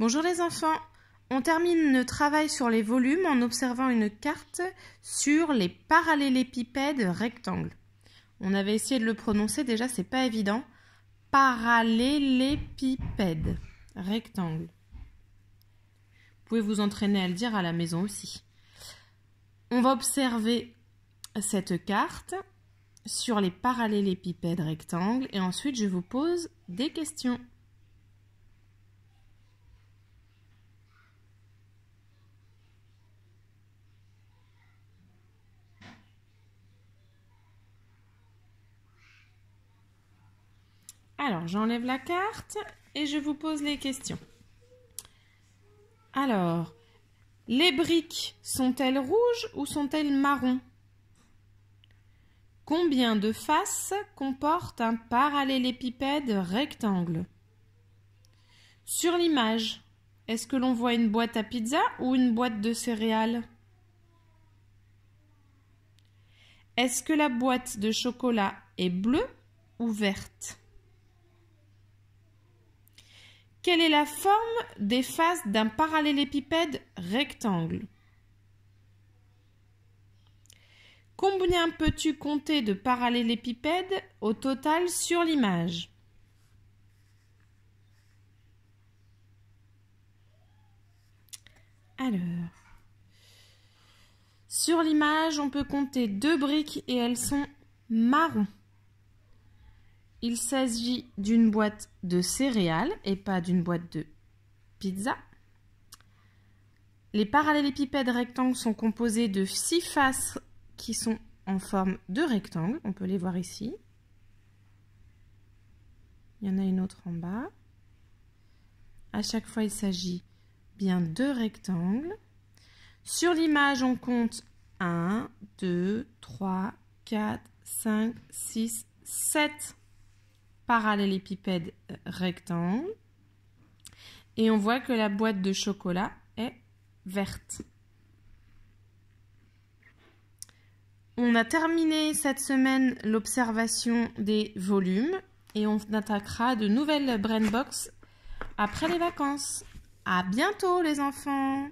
Bonjour les enfants. On termine le travail sur les volumes en observant une carte sur les parallélépipèdes rectangles. On avait essayé de le prononcer déjà, c'est pas évident. Parallélépipède rectangle. Vous pouvez vous entraîner à le dire à la maison aussi. On va observer cette carte sur les parallélépipèdes rectangles et ensuite je vous pose des questions. Alors, j'enlève la carte et je vous pose les questions. Alors, les briques sont-elles rouges ou sont-elles marron Combien de faces comporte un parallélépipède rectangle Sur l'image, est-ce que l'on voit une boîte à pizza ou une boîte de céréales Est-ce que la boîte de chocolat est bleue ou verte quelle est la forme des faces d'un parallélépipède rectangle Combien peux-tu compter de parallélépipèdes au total sur l'image Alors, sur l'image, on peut compter deux briques et elles sont marron. Il s'agit d'une boîte de céréales et pas d'une boîte de pizza. Les parallélépipèdes rectangles sont composés de six faces qui sont en forme de rectangle. On peut les voir ici. Il y en a une autre en bas. À chaque fois, il s'agit bien de rectangles. Sur l'image, on compte 1, 2, 3, 4, 5, 6, 7 parallélépipède rectangle. Et on voit que la boîte de chocolat est verte. On a terminé cette semaine l'observation des volumes et on attaquera de nouvelles Box après les vacances. À bientôt les enfants